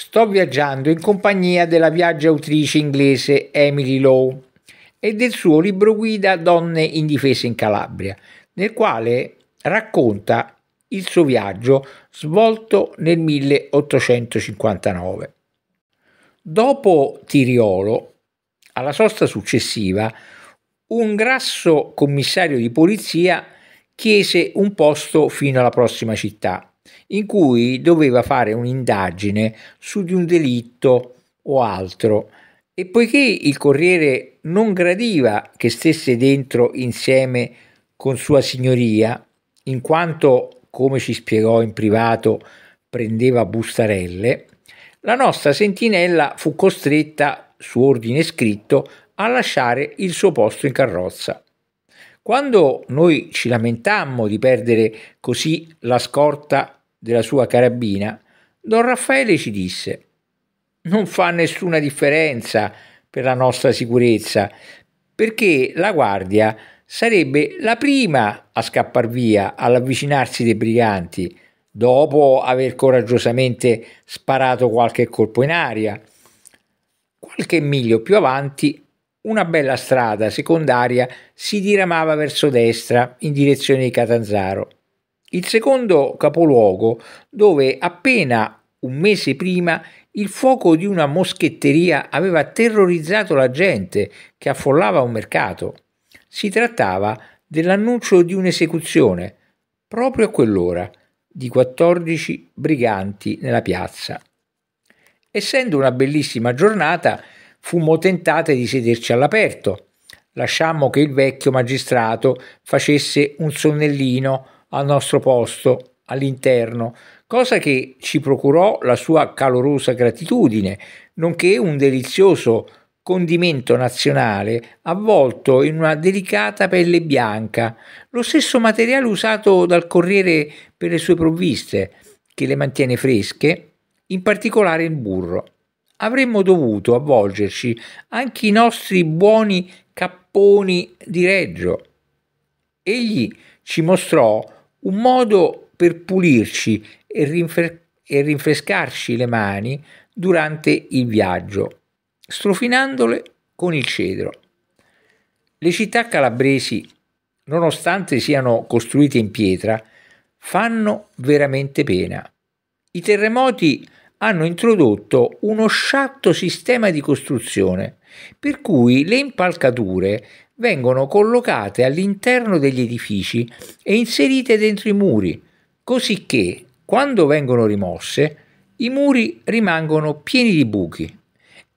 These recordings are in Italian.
Sto viaggiando in compagnia della viaggiatrice inglese Emily Lowe e del suo libro guida Donne indifese in Calabria, nel quale racconta il suo viaggio svolto nel 1859. Dopo Tiriolo, alla sosta successiva, un grasso commissario di polizia chiese un posto fino alla prossima città in cui doveva fare un'indagine su di un delitto o altro e poiché il Corriere non gradiva che stesse dentro insieme con sua signoria, in quanto, come ci spiegò in privato, prendeva bustarelle, la nostra sentinella fu costretta, su ordine scritto, a lasciare il suo posto in carrozza. Quando noi ci lamentammo di perdere così la scorta della sua carabina, don Raffaele ci disse non fa nessuna differenza per la nostra sicurezza, perché la guardia sarebbe la prima a scappar via all'avvicinarsi dei briganti, dopo aver coraggiosamente sparato qualche colpo in aria. Qualche miglio più avanti, una bella strada secondaria si diramava verso destra in direzione di Catanzaro. Il secondo capoluogo, dove appena un mese prima il fuoco di una moschetteria aveva terrorizzato la gente che affollava un mercato. Si trattava dell'annuncio di un'esecuzione, proprio a quell'ora, di 14 briganti nella piazza. Essendo una bellissima giornata, fummo tentate di sederci all'aperto. Lasciammo che il vecchio magistrato facesse un sonnellino al nostro posto all'interno, cosa che ci procurò la sua calorosa gratitudine, nonché un delizioso condimento nazionale avvolto in una delicata pelle bianca, lo stesso materiale usato dal corriere per le sue provviste, che le mantiene fresche, in particolare il burro. Avremmo dovuto avvolgerci anche i nostri buoni capponi di Reggio. Egli ci mostrò un modo per pulirci e, rinfre- e rinfrescarci le mani durante il viaggio, strofinandole con il cedro. Le città calabresi, nonostante siano costruite in pietra, fanno veramente pena. I terremoti hanno introdotto uno sciatto sistema di costruzione, per cui le impalcature vengono collocate all'interno degli edifici e inserite dentro i muri, cosicché quando vengono rimosse, i muri rimangono pieni di buchi.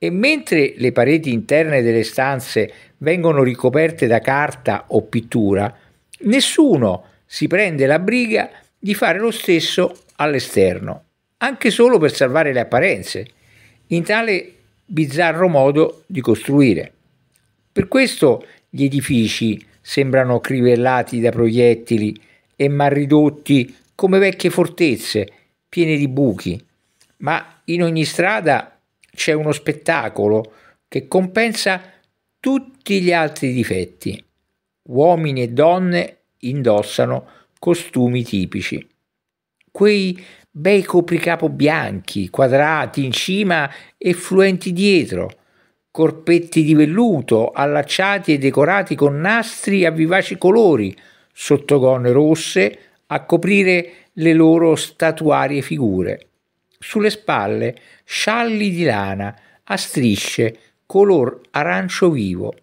E mentre le pareti interne delle stanze vengono ricoperte da carta o pittura, nessuno si prende la briga di fare lo stesso all'esterno, anche solo per salvare le apparenze, in tale bizzarro modo di costruire. Per questo gli edifici sembrano crivellati da proiettili e mal ridotti come vecchie fortezze piene di buchi, ma in ogni strada c'è uno spettacolo che compensa tutti gli altri difetti. Uomini e donne indossano costumi tipici. Quei bei copricapo bianchi, quadrati in cima e fluenti dietro, corpetti di velluto allacciati e decorati con nastri a vivaci colori, sotto gonne rosse a coprire le loro statuarie figure. Sulle spalle scialli di lana a strisce color arancio vivo.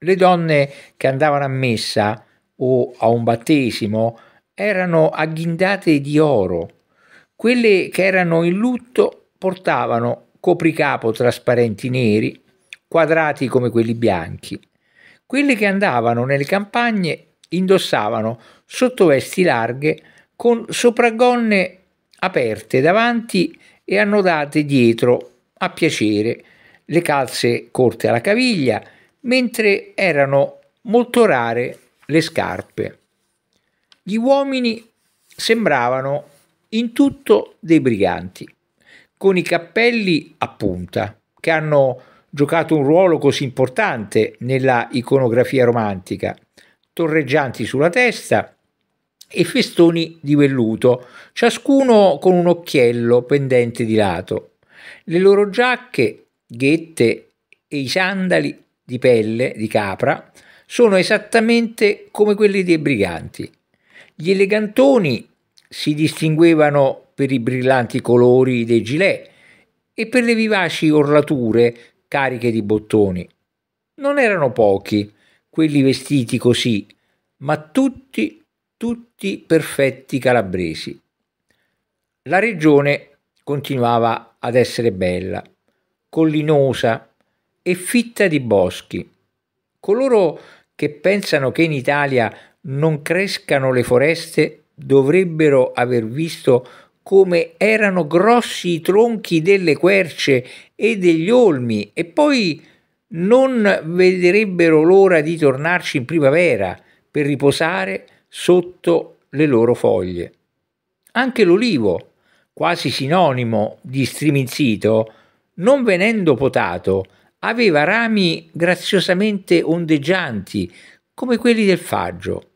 Le donne che andavano a messa o a un battesimo erano agghindate di oro. Quelle che erano in lutto portavano copricapo trasparenti neri quadrati come quelli bianchi. Quelli che andavano nelle campagne indossavano sottovesti larghe con sopraggonne aperte davanti e annodate dietro a piacere, le calze corte alla caviglia, mentre erano molto rare le scarpe. Gli uomini sembravano in tutto dei briganti, con i cappelli a punta, che hanno giocato un ruolo così importante nella iconografia romantica, torreggianti sulla testa e festoni di velluto, ciascuno con un occhiello pendente di lato. Le loro giacche, ghette e i sandali di pelle di capra sono esattamente come quelli dei briganti. Gli elegantoni si distinguevano per i brillanti colori dei gilet e per le vivaci orlature cariche di bottoni. Non erano pochi quelli vestiti così, ma tutti, tutti perfetti calabresi. La regione continuava ad essere bella, collinosa e fitta di boschi. Coloro che pensano che in Italia non crescano le foreste dovrebbero aver visto come erano grossi i tronchi delle querce e degli olmi e poi non vedrebbero l'ora di tornarci in primavera per riposare sotto le loro foglie. Anche l'olivo, quasi sinonimo di striminzito, non venendo potato, aveva rami graziosamente ondeggianti come quelli del faggio.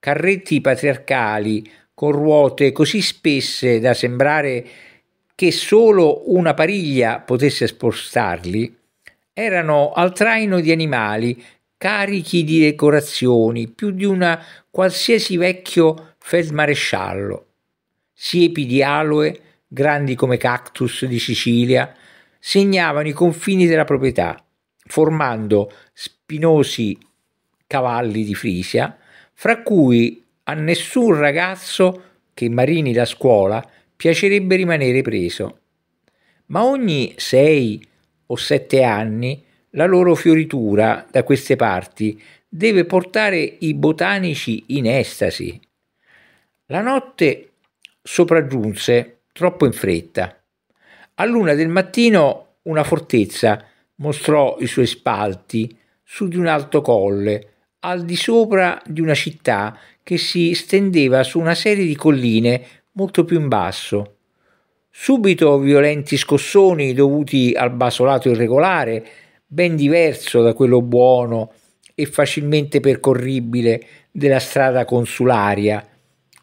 Carretti patriarcali con ruote così spesse da sembrare che solo una pariglia potesse spostarli, erano al traino di animali carichi di decorazioni, più di una qualsiasi vecchio feldmaresciallo, siepi di aloe, grandi come cactus di Sicilia, segnavano i confini della proprietà, formando spinosi cavalli di Frisia, fra cui a nessun ragazzo che marini la scuola piacerebbe rimanere preso. Ma ogni sei o sette anni la loro fioritura da queste parti deve portare i botanici in estasi. La notte sopraggiunse troppo in fretta. A luna del mattino una fortezza mostrò i suoi spalti su di un alto colle, al di sopra di una città che si stendeva su una serie di colline molto più in basso. Subito violenti scossoni dovuti al basolato irregolare, ben diverso da quello buono e facilmente percorribile della strada consularia,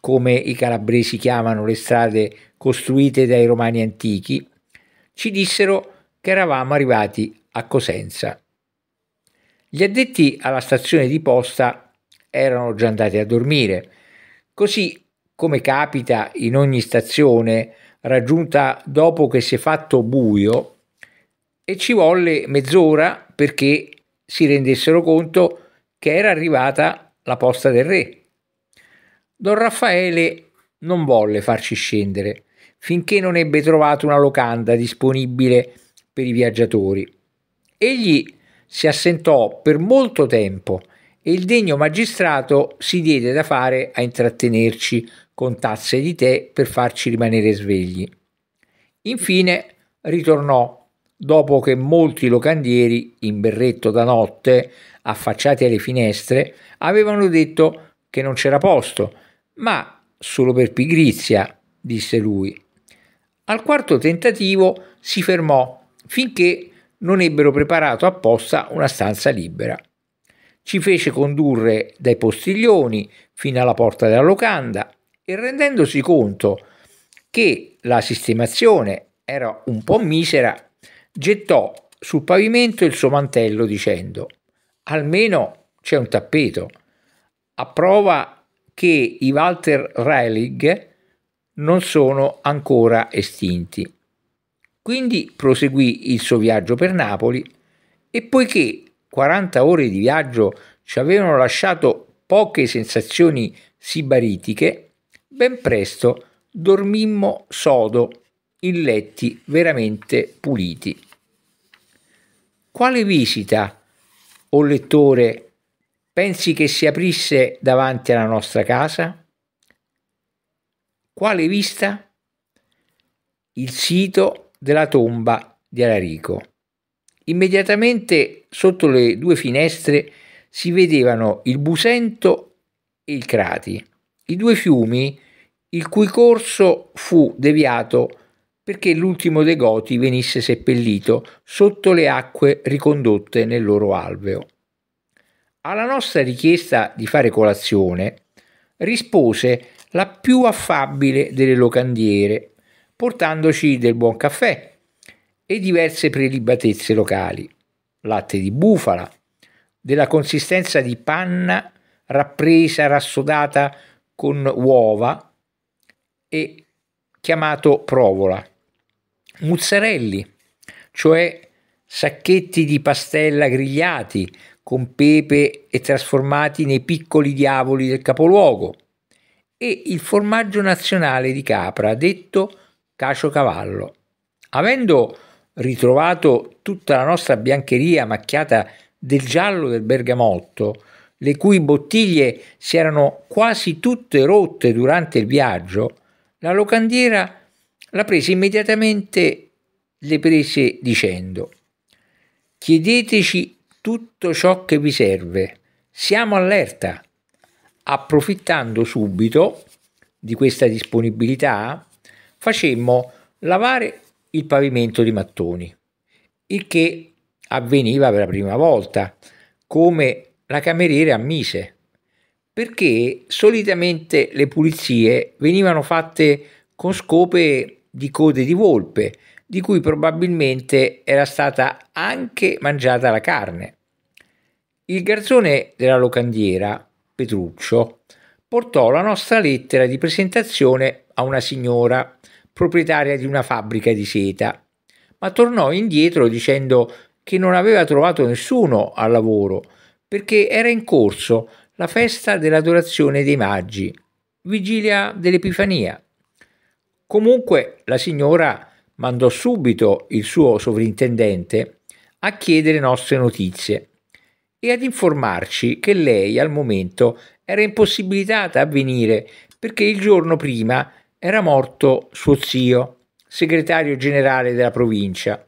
come i calabresi chiamano le strade costruite dai romani antichi, ci dissero che eravamo arrivati a Cosenza. Gli addetti alla stazione di posta erano già andati a dormire, così come capita in ogni stazione, raggiunta dopo che si è fatto buio, e ci volle mezz'ora perché si rendessero conto che era arrivata la posta del re. Don Raffaele non volle farci scendere finché non ebbe trovato una locanda disponibile per i viaggiatori. Egli si assentò per molto tempo e il degno magistrato si diede da fare a intrattenerci con tazze di tè per farci rimanere svegli. Infine ritornò dopo che molti locandieri in berretto da notte, affacciati alle finestre, avevano detto che non c'era posto, ma solo per pigrizia, disse lui. Al quarto tentativo si fermò finché non ebbero preparato apposta una stanza libera. Ci fece condurre dai postiglioni fino alla porta della locanda, e rendendosi conto che la sistemazione era un po' misera, gettò sul pavimento il suo mantello dicendo almeno c'è un tappeto, a prova che i Walter Reilig non sono ancora estinti. Quindi proseguì il suo viaggio per Napoli e poiché 40 ore di viaggio ci avevano lasciato poche sensazioni sibaritiche, Ben presto dormimmo sodo in letti veramente puliti. Quale visita, o lettore, pensi che si aprisse davanti alla nostra casa? Quale vista? Il sito della tomba di Alarico. Immediatamente sotto le due finestre si vedevano il Busento e il Crati, i due fiumi il cui corso fu deviato perché l'ultimo dei Goti venisse seppellito sotto le acque ricondotte nel loro alveo. Alla nostra richiesta di fare colazione rispose la più affabile delle locandiere, portandoci del buon caffè e diverse prelibatezze locali, latte di bufala, della consistenza di panna rappresa, rassodata con uova e chiamato provola. Muzzarelli, cioè sacchetti di pastella grigliati con pepe e trasformati nei piccoli diavoli del capoluogo e il formaggio nazionale di capra detto caciocavallo. Avendo ritrovato tutta la nostra biancheria macchiata del giallo del bergamotto, le cui bottiglie si erano quasi tutte rotte durante il viaggio, la locandiera la prese immediatamente, le prese dicendo, chiedeteci tutto ciò che vi serve, siamo allerta, approfittando subito di questa disponibilità, facemmo lavare il pavimento di mattoni, il che avveniva per la prima volta, come la cameriera ammise perché solitamente le pulizie venivano fatte con scope di code di volpe, di cui probabilmente era stata anche mangiata la carne. Il garzone della locandiera, Petruccio, portò la nostra lettera di presentazione a una signora, proprietaria di una fabbrica di seta, ma tornò indietro dicendo che non aveva trovato nessuno al lavoro perché era in corso la festa dell'adorazione dei Maggi, vigilia dell'Epifania. Comunque la signora mandò subito il suo sovrintendente a chiedere nostre notizie e ad informarci che lei al momento era impossibilitata a venire perché il giorno prima era morto suo zio, segretario generale della provincia,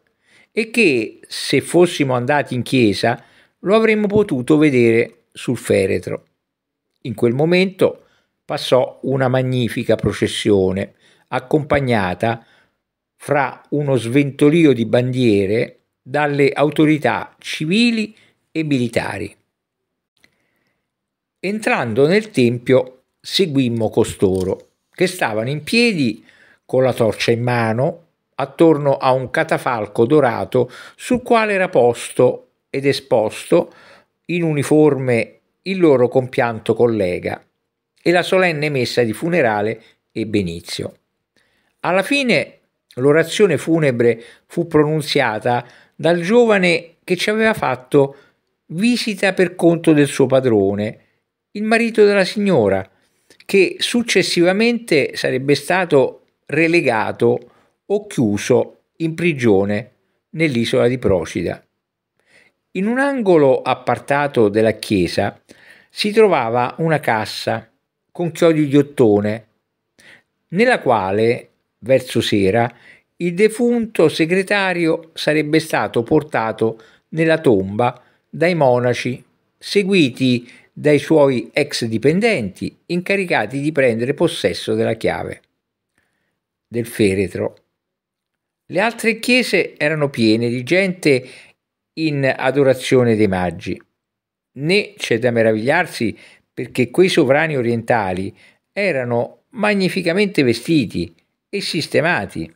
e che se fossimo andati in chiesa lo avremmo potuto vedere sul feretro. In quel momento passò una magnifica processione, accompagnata fra uno sventolio di bandiere dalle autorità civili e militari. Entrando nel tempio seguimmo costoro, che stavano in piedi con la torcia in mano attorno a un catafalco dorato sul quale era posto ed esposto in uniforme il loro compianto collega e la solenne messa di funerale ebbe inizio. Alla fine l'orazione funebre fu pronunziata dal giovane che ci aveva fatto visita per conto del suo padrone, il marito della signora, che successivamente sarebbe stato relegato o chiuso in prigione nell'isola di Procida. In un angolo appartato della chiesa si trovava una cassa con chiodi di ottone, nella quale, verso sera, il defunto segretario sarebbe stato portato nella tomba dai monaci, seguiti dai suoi ex dipendenti incaricati di prendere possesso della chiave del feretro. Le altre chiese erano piene di gente in adorazione dei magi. Né c'è da meravigliarsi perché quei sovrani orientali erano magnificamente vestiti e sistemati.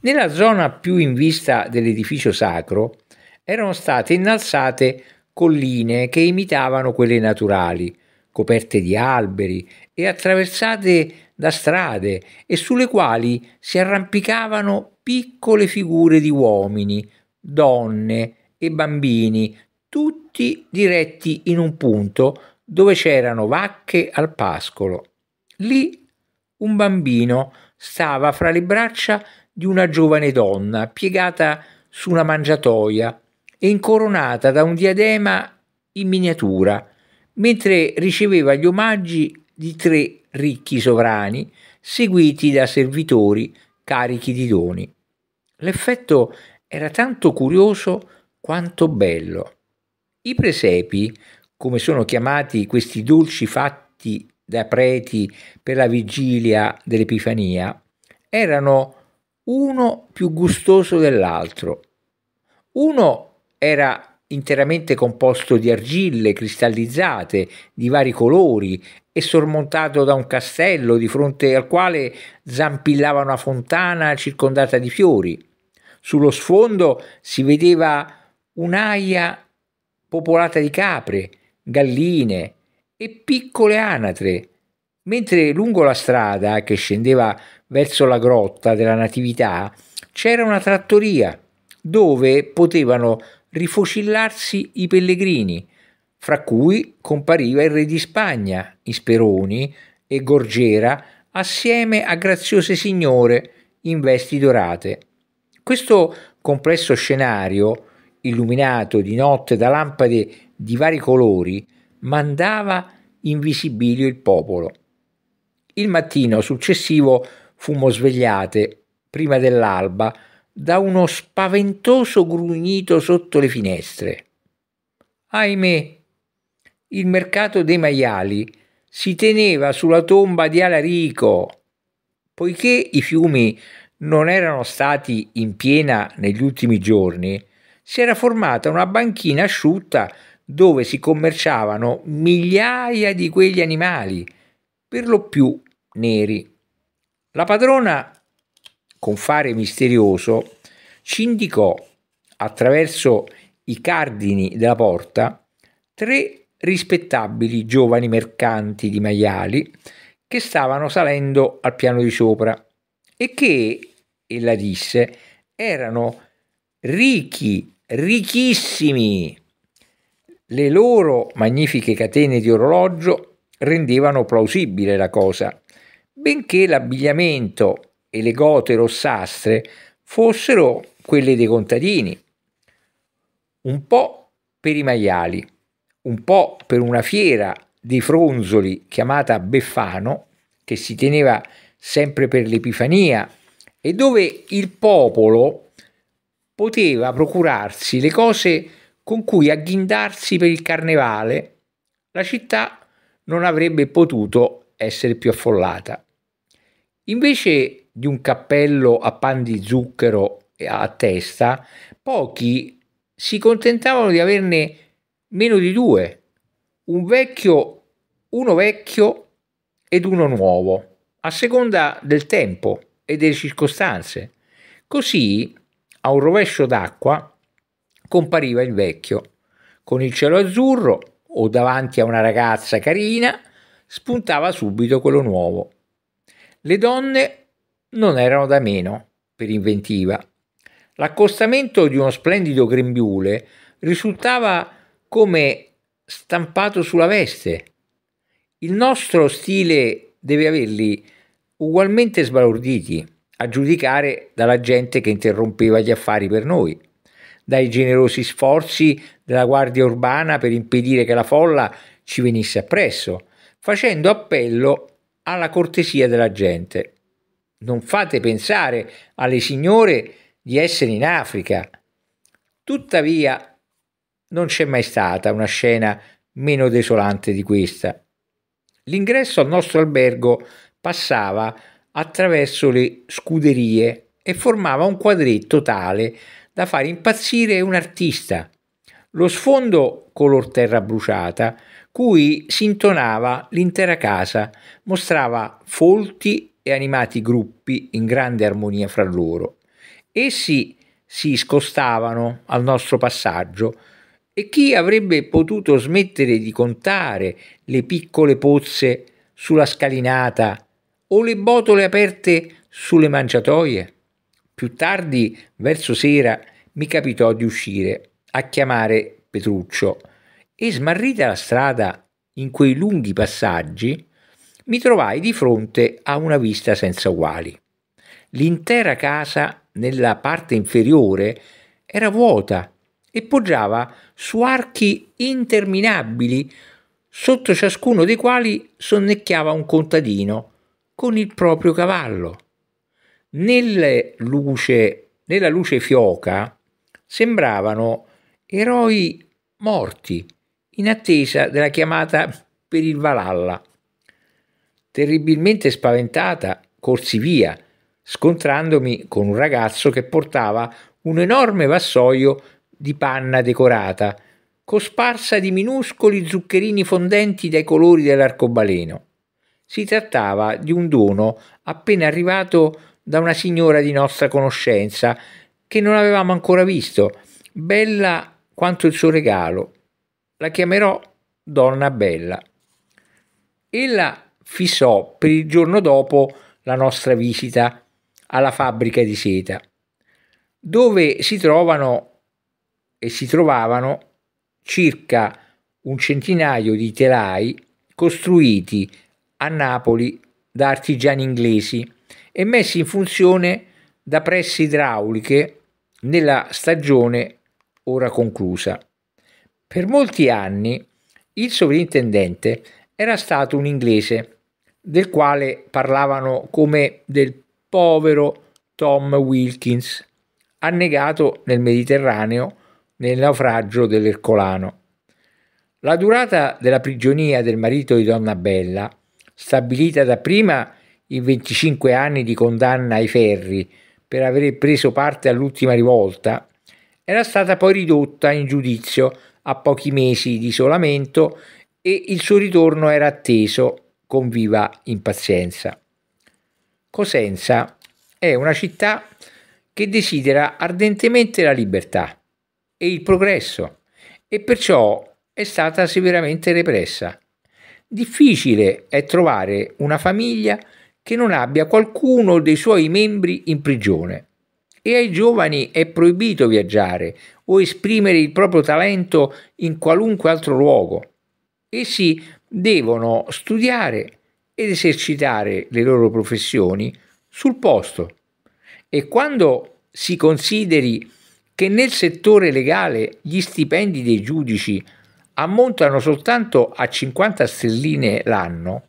Nella zona più in vista dell'edificio sacro erano state innalzate colline che imitavano quelle naturali, coperte di alberi e attraversate da strade e sulle quali si arrampicavano piccole figure di uomini, donne e bambini, tutti diretti in un punto dove c'erano vacche al pascolo. Lì un bambino stava fra le braccia di una giovane donna piegata su una mangiatoia e incoronata da un diadema in miniatura, mentre riceveva gli omaggi di tre ricchi sovrani, seguiti da servitori carichi di doni. L'effetto era tanto curioso quanto bello! I presepi, come sono chiamati questi dolci fatti da preti per la vigilia dell'Epifania, erano uno più gustoso dell'altro. Uno era interamente composto di argille cristallizzate di vari colori e sormontato da un castello di fronte al quale zampillava una fontana circondata di fiori. Sullo sfondo si vedeva un'aia popolata di capre, galline e piccole anatre, mentre lungo la strada che scendeva verso la grotta della Natività c'era una trattoria dove potevano rifocillarsi i pellegrini, fra cui compariva il re di Spagna, Isperoni e Gorgera assieme a graziose signore in vesti dorate. Questo complesso scenario illuminato di notte da lampade di vari colori, mandava in visibilio il popolo. Il mattino successivo fummo svegliate, prima dell'alba, da uno spaventoso grugnito sotto le finestre. Ahimè, il mercato dei maiali si teneva sulla tomba di Alarico, poiché i fiumi non erano stati in piena negli ultimi giorni, si era formata una banchina asciutta dove si commerciavano migliaia di quegli animali, per lo più neri. La padrona, con fare misterioso, ci indicò, attraverso i cardini della porta, tre rispettabili giovani mercanti di maiali che stavano salendo al piano di sopra e che, ella disse, erano ricchi ricchissimi. Le loro magnifiche catene di orologio rendevano plausibile la cosa, benché l'abbigliamento e le gote rossastre fossero quelle dei contadini, un po' per i maiali, un po' per una fiera di fronzoli chiamata Beffano, che si teneva sempre per l'Epifania, e dove il popolo poteva procurarsi le cose con cui agghindarsi per il carnevale, la città non avrebbe potuto essere più affollata. Invece di un cappello a pan di zucchero a testa, pochi si contentavano di averne meno di due, un vecchio, uno vecchio ed uno nuovo, a seconda del tempo e delle circostanze. Così a un rovescio d'acqua compariva il vecchio, con il cielo azzurro o davanti a una ragazza carina spuntava subito quello nuovo. Le donne non erano da meno per inventiva. L'accostamento di uno splendido grembiule risultava come stampato sulla veste. Il nostro stile deve averli ugualmente sbalorditi a giudicare dalla gente che interrompeva gli affari per noi, dai generosi sforzi della guardia urbana per impedire che la folla ci venisse appresso, facendo appello alla cortesia della gente. Non fate pensare alle signore di essere in Africa. Tuttavia, non c'è mai stata una scena meno desolante di questa. L'ingresso al nostro albergo passava attraverso le scuderie e formava un quadretto tale da far impazzire un artista. Lo sfondo color terra bruciata, cui si intonava l'intera casa, mostrava folti e animati gruppi in grande armonia fra loro. Essi si scostavano al nostro passaggio e chi avrebbe potuto smettere di contare le piccole pozze sulla scalinata o le botole aperte sulle mangiatoie. Più tardi, verso sera, mi capitò di uscire a chiamare Petruccio e smarrita la strada in quei lunghi passaggi, mi trovai di fronte a una vista senza uguali. L'intera casa nella parte inferiore era vuota e poggiava su archi interminabili, sotto ciascuno dei quali sonnecchiava un contadino con il proprio cavallo. Luce, nella luce fioca sembravano eroi morti in attesa della chiamata per il Valhalla. Terribilmente spaventata, corsi via, scontrandomi con un ragazzo che portava un enorme vassoio di panna decorata, cosparsa di minuscoli zuccherini fondenti dai colori dell'arcobaleno. Si trattava di un dono appena arrivato da una signora di nostra conoscenza che non avevamo ancora visto, bella quanto il suo regalo. La chiamerò Donna Bella. Ella fissò per il giorno dopo la nostra visita alla fabbrica di seta, dove si trovano e si trovavano circa un centinaio di telai costruiti a Napoli da artigiani inglesi e messi in funzione da presse idrauliche nella stagione ora conclusa. Per molti anni il sovrintendente era stato un inglese, del quale parlavano come del povero Tom Wilkins, annegato nel Mediterraneo nel naufragio dell'Ercolano. La durata della prigionia del marito di Donna Bella stabilita dapprima in 25 anni di condanna ai ferri per aver preso parte all'ultima rivolta, era stata poi ridotta in giudizio a pochi mesi di isolamento e il suo ritorno era atteso con viva impazienza. Cosenza è una città che desidera ardentemente la libertà e il progresso e perciò è stata severamente repressa. Difficile è trovare una famiglia che non abbia qualcuno dei suoi membri in prigione. E ai giovani è proibito viaggiare o esprimere il proprio talento in qualunque altro luogo. Essi devono studiare ed esercitare le loro professioni sul posto. E quando si consideri che nel settore legale gli stipendi dei giudici ammontano soltanto a 50 stelline l'anno,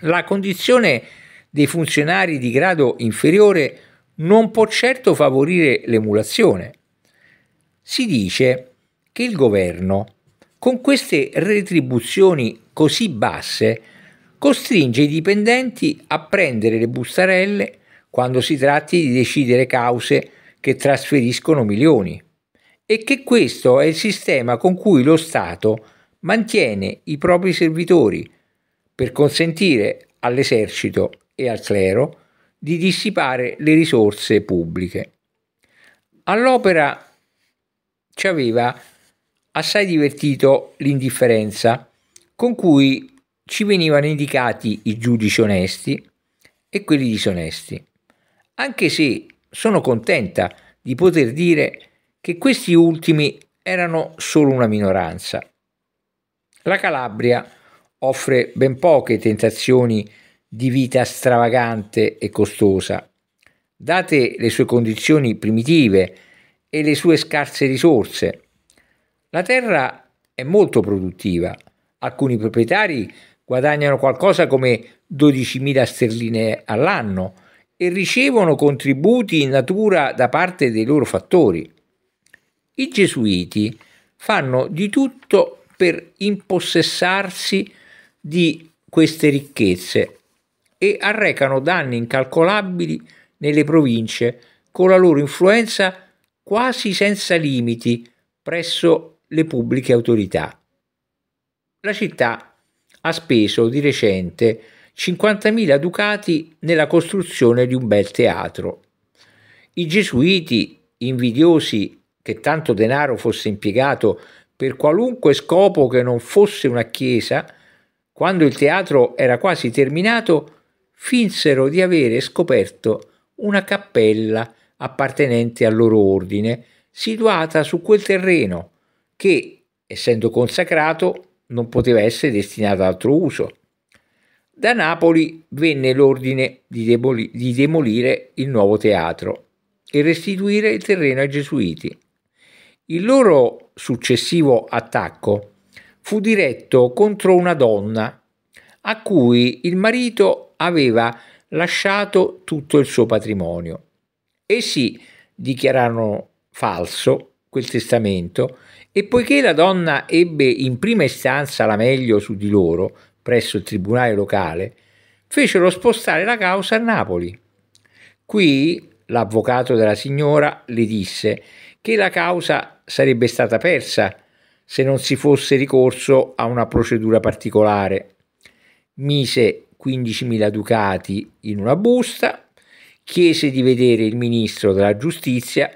la condizione dei funzionari di grado inferiore non può certo favorire l'emulazione. Si dice che il governo, con queste retribuzioni così basse, costringe i dipendenti a prendere le bustarelle quando si tratti di decidere cause che trasferiscono milioni e che questo è il sistema con cui lo Stato mantiene i propri servitori per consentire all'esercito e al clero di dissipare le risorse pubbliche. All'opera ci aveva assai divertito l'indifferenza con cui ci venivano indicati i giudici onesti e quelli disonesti, anche se sono contenta di poter dire che che questi ultimi erano solo una minoranza. La Calabria offre ben poche tentazioni di vita stravagante e costosa. Date le sue condizioni primitive e le sue scarse risorse, la terra è molto produttiva. Alcuni proprietari guadagnano qualcosa come 12.000 sterline all'anno e ricevono contributi in natura da parte dei loro fattori. I gesuiti fanno di tutto per impossessarsi di queste ricchezze e arrecano danni incalcolabili nelle province con la loro influenza quasi senza limiti presso le pubbliche autorità. La città ha speso di recente 50.000 ducati nella costruzione di un bel teatro. I gesuiti, invidiosi che tanto denaro fosse impiegato per qualunque scopo che non fosse una chiesa, quando il teatro era quasi terminato, finsero di avere scoperto una cappella appartenente al loro ordine, situata su quel terreno, che, essendo consacrato, non poteva essere destinato ad altro uso. Da Napoli venne l'ordine di, di demolire il nuovo teatro e restituire il terreno ai gesuiti. Il loro successivo attacco fu diretto contro una donna a cui il marito aveva lasciato tutto il suo patrimonio. Essi dichiararono falso quel testamento e poiché la donna ebbe in prima istanza la meglio su di loro presso il tribunale locale, fecero spostare la causa a Napoli. Qui l'avvocato della signora le disse che la causa sarebbe stata persa se non si fosse ricorso a una procedura particolare. Mise 15.000 ducati in una busta, chiese di vedere il ministro della giustizia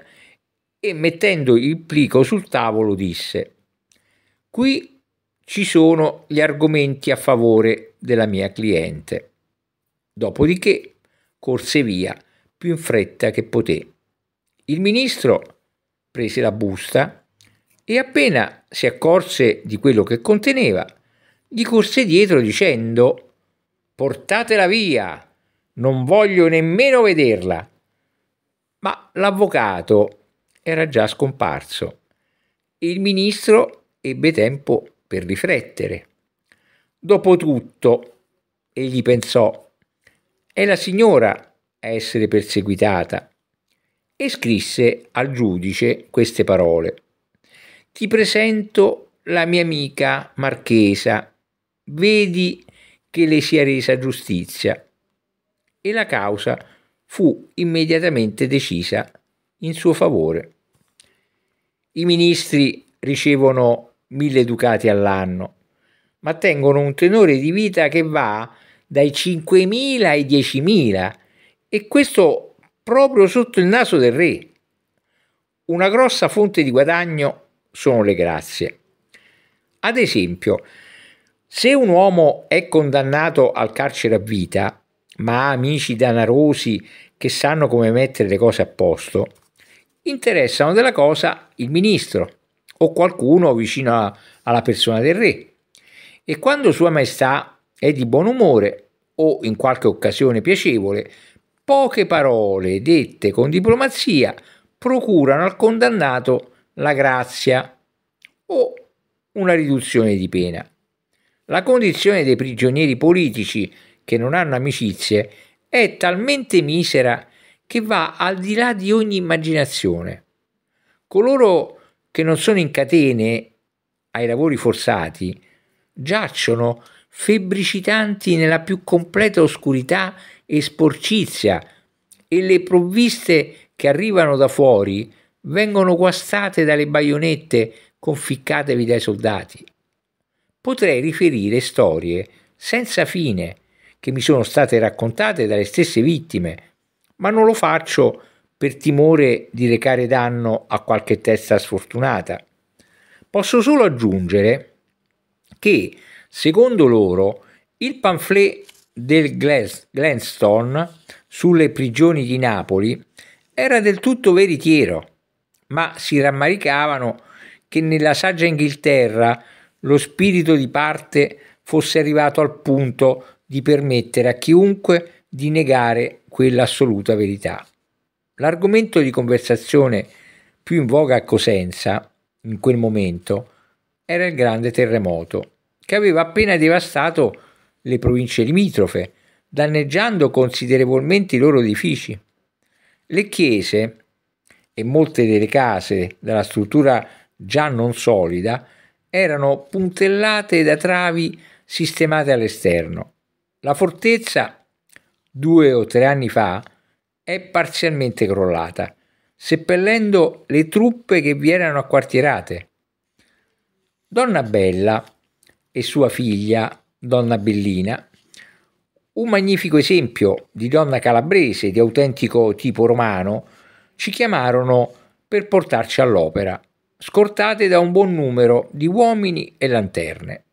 e mettendo il plico sul tavolo disse qui ci sono gli argomenti a favore della mia cliente. Dopodiché corse via più in fretta che poté. Il ministro prese la busta e appena si accorse di quello che conteneva, gli corse dietro dicendo Portatela via, non voglio nemmeno vederla. Ma l'avvocato era già scomparso e il ministro ebbe tempo per riflettere. Dopotutto, egli pensò, è la signora a essere perseguitata e scrisse al giudice queste parole. Ti presento la mia amica marchesa, vedi che le sia resa giustizia. E la causa fu immediatamente decisa in suo favore. I ministri ricevono mille ducati all'anno, ma tengono un tenore di vita che va dai 5.000 ai 10.000 e questo proprio sotto il naso del re. Una grossa fonte di guadagno sono le grazie. Ad esempio, se un uomo è condannato al carcere a vita, ma ha amici danarosi che sanno come mettere le cose a posto, interessano della cosa il ministro o qualcuno vicino a, alla persona del re. E quando Sua Maestà è di buon umore o in qualche occasione piacevole, Poche parole dette con diplomazia procurano al condannato la grazia o una riduzione di pena. La condizione dei prigionieri politici che non hanno amicizie è talmente misera che va al di là di ogni immaginazione. Coloro che non sono in catene ai lavori forzati giacciono febbricitanti nella più completa oscurità e sporcizia, e le provviste che arrivano da fuori vengono guastate dalle baionette conficcatevi dai soldati. Potrei riferire storie senza fine che mi sono state raccontate dalle stesse vittime, ma non lo faccio per timore di recare danno a qualche testa sfortunata. Posso solo aggiungere che Secondo loro, il pamphlet del Glenstone sulle prigioni di Napoli era del tutto veritiero, ma si rammaricavano che nella saggia Inghilterra lo spirito di parte fosse arrivato al punto di permettere a chiunque di negare quell'assoluta verità. L'argomento di conversazione più in voga a Cosenza in quel momento era il grande terremoto che aveva appena devastato le province limitrofe, danneggiando considerevolmente i loro edifici. Le chiese e molte delle case dalla struttura già non solida erano puntellate da travi sistemate all'esterno. La fortezza, due o tre anni fa, è parzialmente crollata, seppellendo le truppe che vi erano acquartierate. Donna Bella e sua figlia, donna Bellina, un magnifico esempio di donna calabrese di autentico tipo romano, ci chiamarono per portarci all'opera, scortate da un buon numero di uomini e lanterne.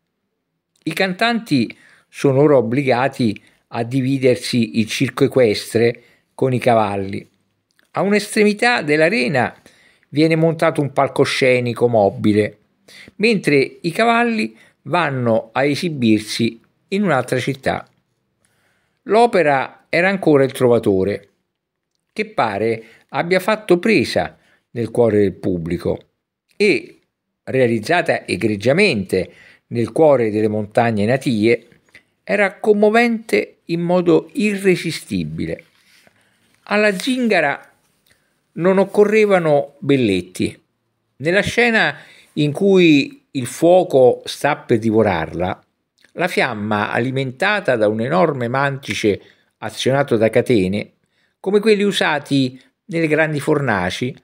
I cantanti sono ora obbligati a dividersi il circo equestre con i cavalli. A un'estremità dell'arena viene montato un palcoscenico mobile, mentre i cavalli vanno a esibirsi in un'altra città. L'opera era ancora il Trovatore, che pare abbia fatto presa nel cuore del pubblico e, realizzata egregiamente nel cuore delle montagne natie, era commovente in modo irresistibile. Alla zingara non occorrevano belletti. Nella scena in cui il fuoco sta per divorarla, la fiamma alimentata da un enorme mantice azionato da catene, come quelli usati nelle grandi fornaci,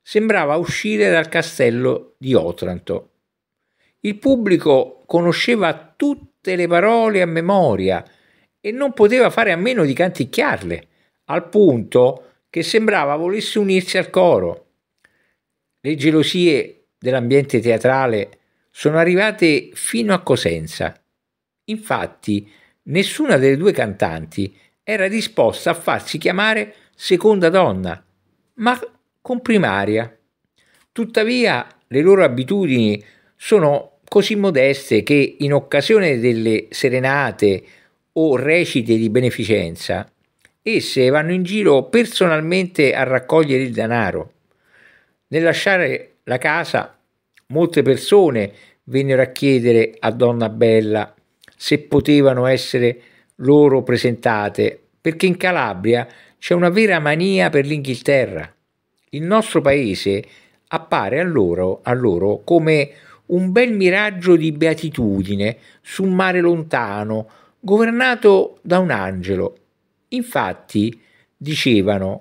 sembrava uscire dal castello di Otranto. Il pubblico conosceva tutte le parole a memoria e non poteva fare a meno di canticchiarle, al punto che sembrava volesse unirsi al coro. Le gelosie dell'ambiente teatrale sono arrivate fino a Cosenza. Infatti, nessuna delle due cantanti era disposta a farsi chiamare seconda donna, ma comprimaria. Tuttavia, le loro abitudini sono così modeste che in occasione delle serenate o recite di beneficenza, esse vanno in giro personalmente a raccogliere il denaro. Nel lasciare la casa Molte persone vennero a chiedere a Donna Bella se potevano essere loro presentate, perché in Calabria c'è una vera mania per l'Inghilterra. Il nostro paese appare a loro, a loro come un bel miraggio di beatitudine su un mare lontano, governato da un angelo. Infatti, dicevano,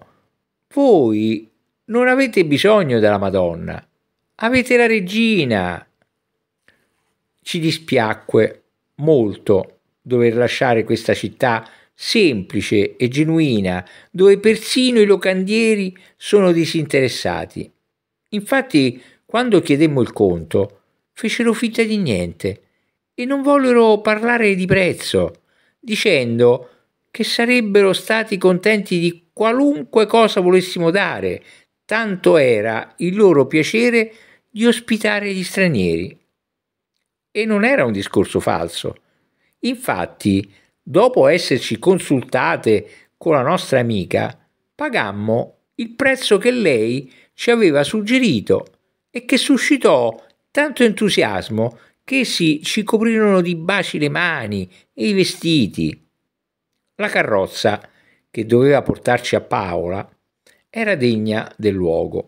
voi non avete bisogno della Madonna, Avete la regina. Ci dispiacque molto dover lasciare questa città semplice e genuina, dove persino i locandieri sono disinteressati. Infatti, quando chiedemmo il conto, fecero finta di niente e non vollero parlare di prezzo, dicendo che sarebbero stati contenti di qualunque cosa volessimo dare tanto era il loro piacere di ospitare gli stranieri. E non era un discorso falso. Infatti, dopo esserci consultate con la nostra amica, pagammo il prezzo che lei ci aveva suggerito e che suscitò tanto entusiasmo che essi ci coprirono di baci le mani e i vestiti. La carrozza, che doveva portarci a Paola, era degna del luogo.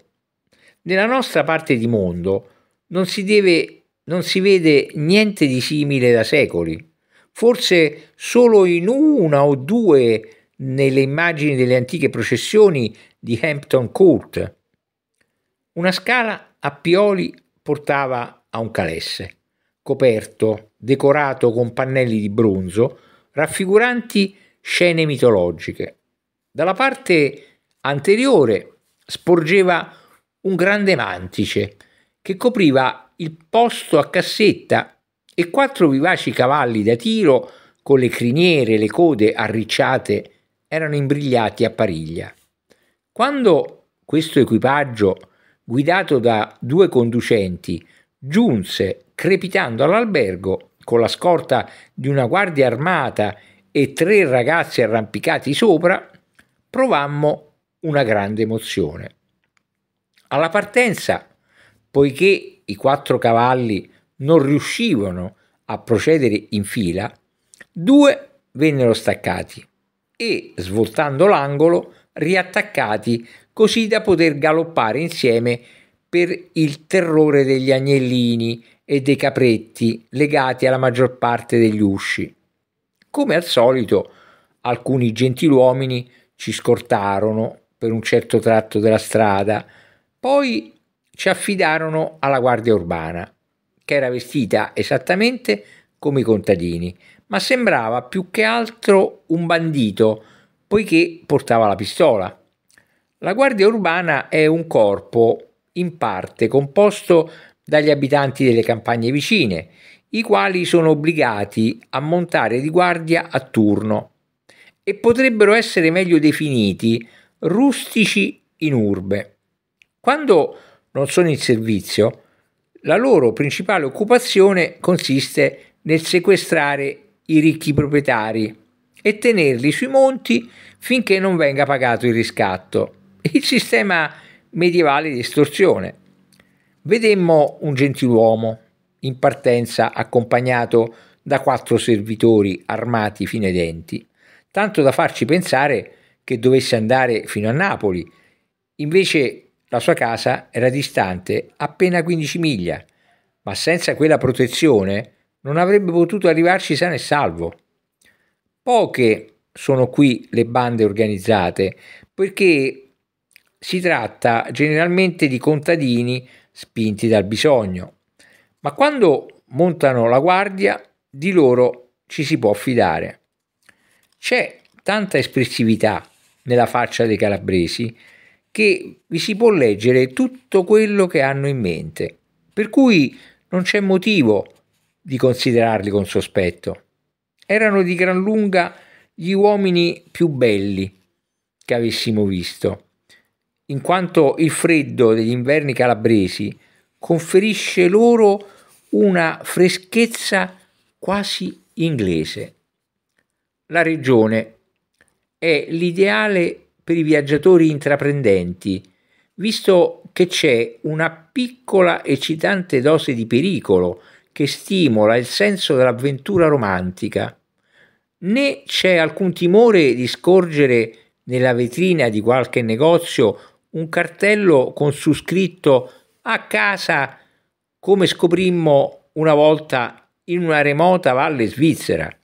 Nella nostra parte di mondo non si, deve, non si vede niente di simile da secoli, forse solo in una o due nelle immagini delle antiche processioni di Hampton Court. Una scala a pioli portava a un calesse, coperto, decorato con pannelli di bronzo, raffiguranti scene mitologiche. Dalla parte anteriore sporgeva un grande mantice che copriva il posto a cassetta e quattro vivaci cavalli da tiro con le criniere e le code arricciate erano imbrigliati a pariglia. Quando questo equipaggio, guidato da due conducenti, giunse crepitando all'albergo con la scorta di una guardia armata e tre ragazzi arrampicati sopra, provammo una grande emozione. Alla partenza, poiché i quattro cavalli non riuscivano a procedere in fila, due vennero staccati e, svoltando l'angolo, riattaccati così da poter galoppare insieme per il terrore degli agnellini e dei capretti legati alla maggior parte degli usci. Come al solito, alcuni gentiluomini ci scortarono per un certo tratto della strada, poi ci affidarono alla guardia urbana, che era vestita esattamente come i contadini, ma sembrava più che altro un bandito, poiché portava la pistola. La guardia urbana è un corpo in parte composto dagli abitanti delle campagne vicine, i quali sono obbligati a montare di guardia a turno e potrebbero essere meglio definiti rustici in urbe. Quando non sono in servizio, la loro principale occupazione consiste nel sequestrare i ricchi proprietari e tenerli sui monti finché non venga pagato il riscatto. Il sistema medievale di estorsione. Vedemmo un gentiluomo in partenza accompagnato da quattro servitori armati fino ai denti, tanto da farci pensare che che dovesse andare fino a Napoli. Invece la sua casa era distante appena 15 miglia, ma senza quella protezione non avrebbe potuto arrivarci sano e salvo. Poche sono qui le bande organizzate, perché si tratta generalmente di contadini spinti dal bisogno, ma quando montano la guardia di loro ci si può fidare. C'è tanta espressività nella faccia dei calabresi che vi si può leggere tutto quello che hanno in mente, per cui non c'è motivo di considerarli con sospetto. Erano di gran lunga gli uomini più belli che avessimo visto, in quanto il freddo degli inverni calabresi conferisce loro una freschezza quasi inglese. La regione è l'ideale per i viaggiatori intraprendenti, visto che c'è una piccola eccitante dose di pericolo che stimola il senso dell'avventura romantica. Né c'è alcun timore di scorgere nella vetrina di qualche negozio un cartello con su scritto a casa, come scoprimmo una volta in una remota valle svizzera.